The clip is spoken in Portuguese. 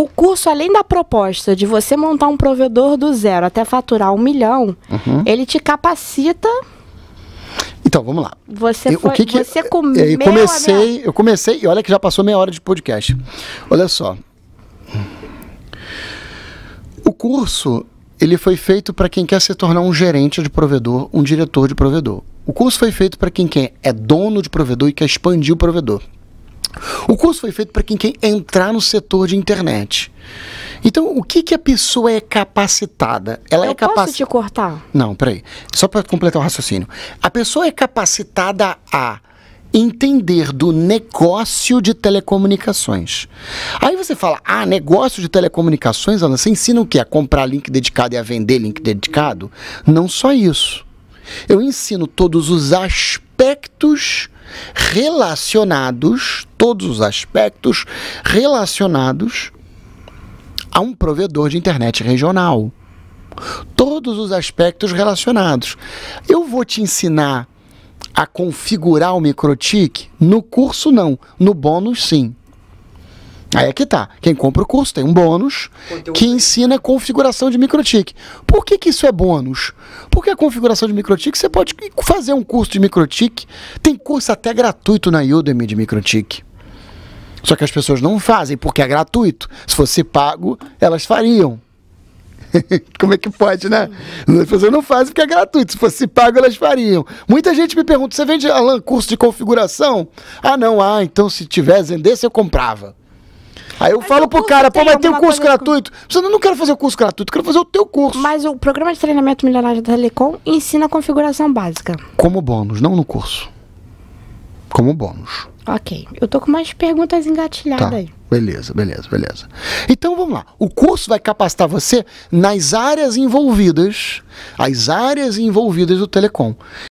o curso, além da proposta de você montar um provedor do zero até faturar um milhão, uhum. ele te capacita. Então, vamos lá. Você, eu, foi, o que que, você é, comeu é, eu comecei, minha... eu comecei, e olha que já passou meia hora de podcast. Olha só. O curso, ele foi feito para quem quer se tornar um gerente de provedor, um diretor de provedor. O curso foi feito para quem quer, é dono de provedor e quer expandir o provedor. O curso foi feito para quem quer entrar no setor de internet. Então, o que, que a pessoa é capacitada? Ela Eu é capacitada. Posso te cortar? Não, peraí. Só para completar o raciocínio. A pessoa é capacitada a entender do negócio de telecomunicações. Aí você fala, ah, negócio de telecomunicações, Ana, você ensina o quê? A comprar link dedicado e a vender link dedicado? Não só isso. Eu ensino todos os aspectos relacionados, todos os aspectos relacionados a um provedor de internet regional. Todos os aspectos relacionados. Eu vou te ensinar a configurar o MicroTik? No curso, não. No bônus, sim. Aí é que tá. Quem compra o curso tem um bônus Conteúdo. que ensina é configuração de microtik. Por que, que isso é bônus? Porque a configuração de microtik, você pode fazer um curso de microtik. Tem curso até gratuito na Udemy de microtik. Só que as pessoas não fazem porque é gratuito. Se fosse pago, elas fariam. Como é que pode, né? As pessoas não fazem porque é gratuito. Se fosse pago, elas fariam. Muita gente me pergunta: você vende Alan, curso de configuração? Ah, não, ah, então se tivesse vender, eu comprava. Aí eu mas falo pro cara, pô, mas tem um curso gratuito. Com... Eu não quero fazer o curso gratuito, quero fazer o teu curso. Mas o programa de treinamento milionário da Telecom ensina a configuração básica. Como bônus, não no curso. Como bônus. Ok. Eu tô com mais perguntas engatilhadas tá. aí. Beleza, beleza, beleza. Então vamos lá. O curso vai capacitar você nas áreas envolvidas, as áreas envolvidas do telecom.